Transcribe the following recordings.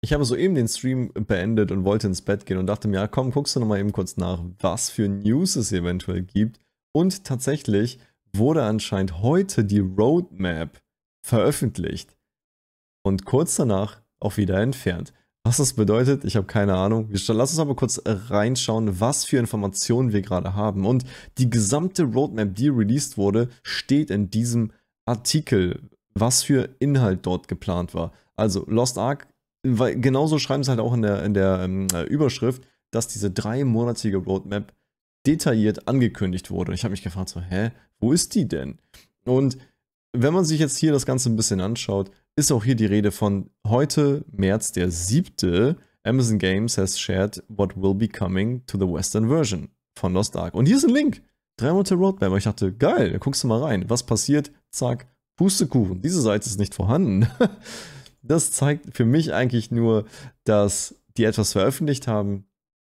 Ich habe soeben den Stream beendet und wollte ins Bett gehen und dachte mir, ja komm, guckst du nochmal eben kurz nach, was für News es eventuell gibt. Und tatsächlich wurde anscheinend heute die Roadmap veröffentlicht und kurz danach auch wieder entfernt. Was das bedeutet, ich habe keine Ahnung. Lass uns aber kurz äh, reinschauen, was für Informationen wir gerade haben. Und die gesamte Roadmap, die released wurde, steht in diesem Artikel, was für Inhalt dort geplant war. Also Lost Ark weil genauso schreiben sie halt auch in der, in der ähm, äh, Überschrift, dass diese dreimonatige Roadmap detailliert angekündigt wurde. Ich habe mich gefragt, so, hä, wo ist die denn? Und wenn man sich jetzt hier das Ganze ein bisschen anschaut, ist auch hier die Rede von heute, März der 7. Amazon Games has shared what will be coming to the Western version von Lost Ark. Und hier ist ein Link. Drei Monate Roadmap. Ich dachte, geil, da guckst du mal rein. Was passiert? Zack, Pustekuchen. Diese Seite ist nicht vorhanden. das zeigt für mich eigentlich nur, dass die etwas veröffentlicht haben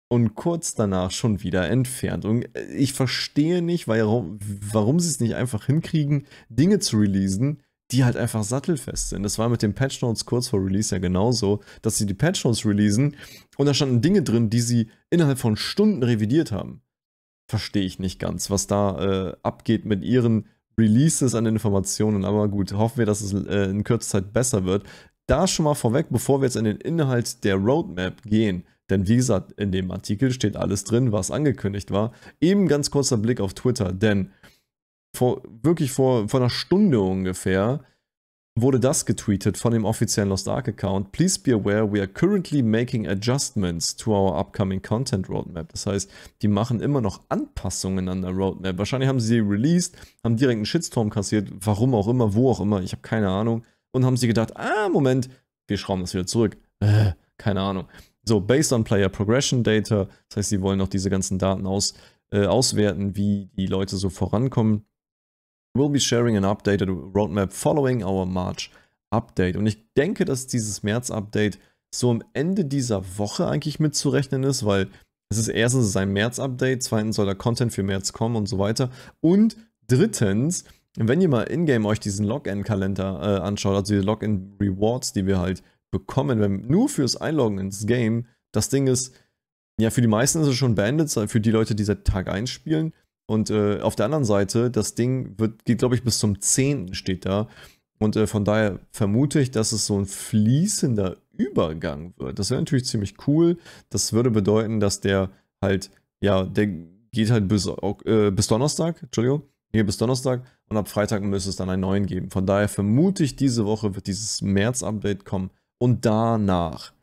und kurz danach schon wieder entfernt. Und äh, ich verstehe nicht, warum, warum sie es nicht einfach hinkriegen, Dinge zu releasen, die halt einfach sattelfest sind. Das war mit den Patch Notes kurz vor Release ja genauso, dass sie die Patch Notes releasen und da standen Dinge drin, die sie innerhalb von Stunden revidiert haben. Verstehe ich nicht ganz, was da äh, abgeht mit ihren Releases an Informationen. Aber gut, hoffen wir, dass es äh, in kürzer Zeit besser wird da schon mal vorweg, bevor wir jetzt in den Inhalt der Roadmap gehen. Denn wie gesagt, in dem Artikel steht alles drin, was angekündigt war. Eben ganz kurzer Blick auf Twitter, denn vor, wirklich vor, vor einer Stunde ungefähr wurde das getweetet von dem offiziellen Lost Ark Account. Please be aware, we are currently making adjustments to our upcoming content roadmap. Das heißt, die machen immer noch Anpassungen an der Roadmap. Wahrscheinlich haben sie sie released, haben direkt einen Shitstorm kassiert, warum auch immer, wo auch immer, ich habe keine Ahnung und haben sie gedacht, ah, Moment, wir schrauben das wieder zurück. Äh, keine Ahnung. So, based on Player Progression Data, das heißt, sie wollen auch diese ganzen Daten aus, äh, auswerten, wie die Leute so vorankommen. We'll be sharing an updated roadmap following our March Update. Und ich denke, dass dieses März-Update so am Ende dieser Woche eigentlich mitzurechnen ist, weil es ist erstens ein März-Update, zweitens soll da Content für März kommen und so weiter. Und drittens wenn ihr mal in-game euch diesen Login-Kalender äh, anschaut, also die Login-Rewards, die wir halt bekommen, wenn, nur fürs Einloggen ins Game, das Ding ist, ja, für die meisten ist es schon beendet, für die Leute, die seit Tag 1 spielen. Und äh, auf der anderen Seite, das Ding wird, geht, glaube ich, bis zum 10. steht da. Und äh, von daher vermute ich, dass es so ein fließender Übergang wird. Das wäre natürlich ziemlich cool. Das würde bedeuten, dass der halt, ja, der geht halt bis, äh, bis Donnerstag, Entschuldigung hier bis Donnerstag und ab Freitag müsste es dann einen neuen geben. Von daher vermute ich, diese Woche wird dieses März-Update kommen und danach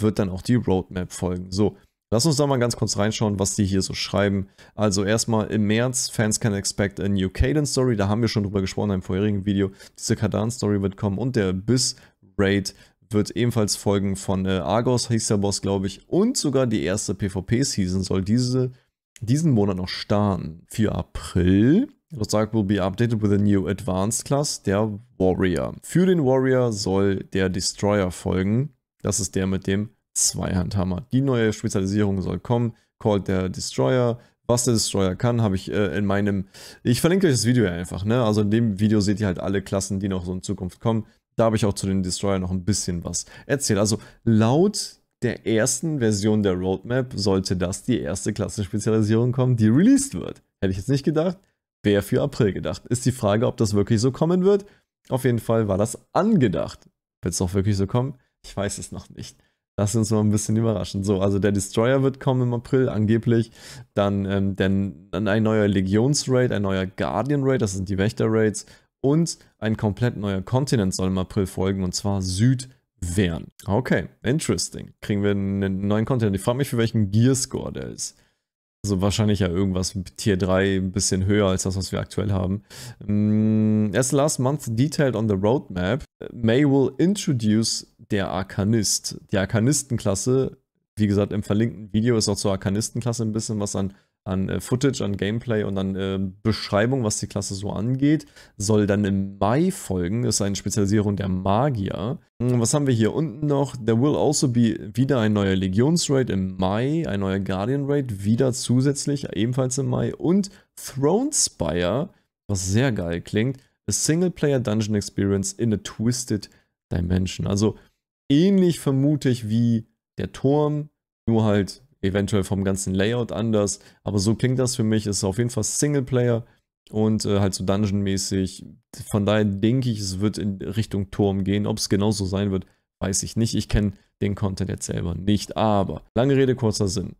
wird dann auch die Roadmap folgen. So, lass uns da mal ganz kurz reinschauen, was die hier so schreiben. Also erstmal im März, Fans can expect a new Cadence Story, da haben wir schon drüber gesprochen im vorherigen Video. Diese Cadence Story wird kommen und der Biss Raid wird ebenfalls folgen von äh, Argos, hieß der Boss, glaube ich. Und sogar die erste PvP-Season soll diese, diesen Monat noch starten. Für April das sagt, will be updated with a new advanced class, der Warrior. Für den Warrior soll der Destroyer folgen. Das ist der mit dem Zweihandhammer. Die neue Spezialisierung soll kommen, called der Destroyer. Was der Destroyer kann, habe ich äh, in meinem... Ich verlinke euch das Video einfach, ne? Also in dem Video seht ihr halt alle Klassen, die noch so in Zukunft kommen. Da habe ich auch zu den Destroyer noch ein bisschen was erzählt. Also laut der ersten Version der Roadmap sollte das die erste Klassenspezialisierung kommen, die released wird. Hätte ich jetzt nicht gedacht wäre für April gedacht. Ist die Frage, ob das wirklich so kommen wird. Auf jeden Fall war das angedacht. Wird es auch wirklich so kommen? Ich weiß es noch nicht. Lass uns mal ein bisschen überraschen. So, also der Destroyer wird kommen im April, angeblich. Dann, ähm, denn, dann ein neuer Legions-Raid, ein neuer Guardian-Raid, das sind die Wächter-Raids. Und ein komplett neuer Kontinent soll im April folgen, und zwar Südwern. Okay, interesting. Kriegen wir einen neuen Kontinent. Ich frage mich, für welchen Gear-Score der ist. Also wahrscheinlich ja irgendwas mit Tier 3 ein bisschen höher als das, was wir aktuell haben. As mm, last month detailed on the roadmap, May will introduce der Arkanist. Die Arkanistenklasse, wie gesagt, im verlinkten Video ist auch zur Arkanistenklasse ein bisschen was an an äh, Footage, an Gameplay und an äh, Beschreibung, was die Klasse so angeht. Soll dann im Mai folgen, das ist eine Spezialisierung der Magier. Hm, was haben wir hier unten noch? There will also be wieder ein neuer Legions-Raid im Mai, ein neuer Guardian-Raid, wieder zusätzlich, ebenfalls im Mai. Und Thronespire, was sehr geil klingt, a Singleplayer Dungeon Experience in a Twisted Dimension. Also ähnlich vermute ich wie der Turm, nur halt eventuell vom ganzen Layout anders. Aber so klingt das für mich. Es ist auf jeden Fall Singleplayer und äh, halt so Dungeon-mäßig. Von daher denke ich, es wird in Richtung Turm gehen. Ob es genauso sein wird, weiß ich nicht. Ich kenne den Content jetzt selber nicht. Aber lange Rede, kurzer Sinn.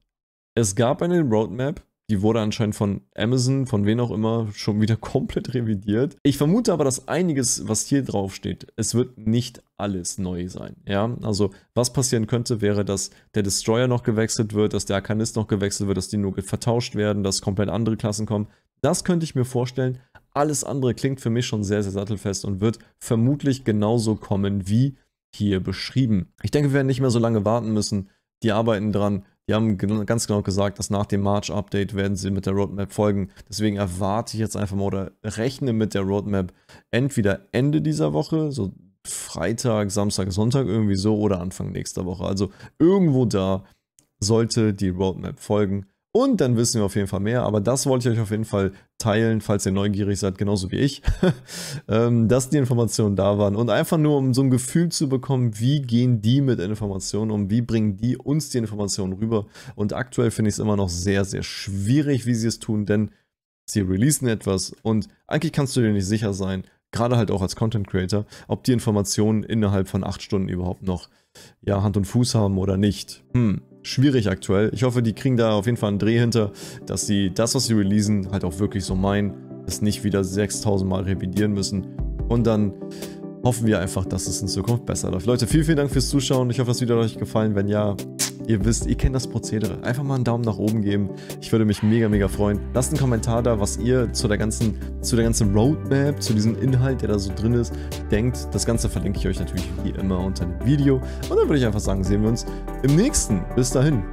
Es gab eine Roadmap die wurde anscheinend von Amazon, von wen auch immer, schon wieder komplett revidiert. Ich vermute aber, dass einiges, was hier drauf steht, es wird nicht alles neu sein. Ja, also was passieren könnte, wäre, dass der Destroyer noch gewechselt wird, dass der Arcanist noch gewechselt wird, dass die nur vertauscht werden, dass komplett andere Klassen kommen. Das könnte ich mir vorstellen. Alles andere klingt für mich schon sehr, sehr sattelfest und wird vermutlich genauso kommen wie hier beschrieben. Ich denke, wir werden nicht mehr so lange warten müssen. Die arbeiten dran. Die haben ganz genau gesagt, dass nach dem March-Update werden sie mit der Roadmap folgen. Deswegen erwarte ich jetzt einfach mal oder rechne mit der Roadmap entweder Ende dieser Woche, so Freitag, Samstag, Sonntag irgendwie so oder Anfang nächster Woche. Also irgendwo da sollte die Roadmap folgen. Und dann wissen wir auf jeden Fall mehr. Aber das wollte ich euch auf jeden Fall teilen, falls ihr neugierig seid, genauso wie ich, ähm, dass die Informationen da waren. Und einfach nur, um so ein Gefühl zu bekommen, wie gehen die mit Informationen um, wie bringen die uns die Informationen rüber. Und aktuell finde ich es immer noch sehr, sehr schwierig, wie sie es tun, denn sie releasen etwas und eigentlich kannst du dir nicht sicher sein, gerade halt auch als Content Creator, ob die Informationen innerhalb von acht Stunden überhaupt noch ja, Hand und Fuß haben oder nicht. Hm schwierig aktuell. Ich hoffe, die kriegen da auf jeden Fall einen Dreh hinter, dass sie das, was sie releasen, halt auch wirklich so meinen, es nicht wieder 6000 Mal revidieren müssen. Und dann hoffen wir einfach, dass es in Zukunft besser läuft. Leute, vielen, vielen Dank fürs Zuschauen. Ich hoffe, das Video hat euch gefallen. Wenn ja, Ihr wisst, ihr kennt das Prozedere. Einfach mal einen Daumen nach oben geben. Ich würde mich mega, mega freuen. Lasst einen Kommentar da, was ihr zu der ganzen, zu der ganzen Roadmap, zu diesem Inhalt, der da so drin ist, denkt. Das Ganze verlinke ich euch natürlich wie immer unter dem Video. Und dann würde ich einfach sagen, sehen wir uns im nächsten. Bis dahin.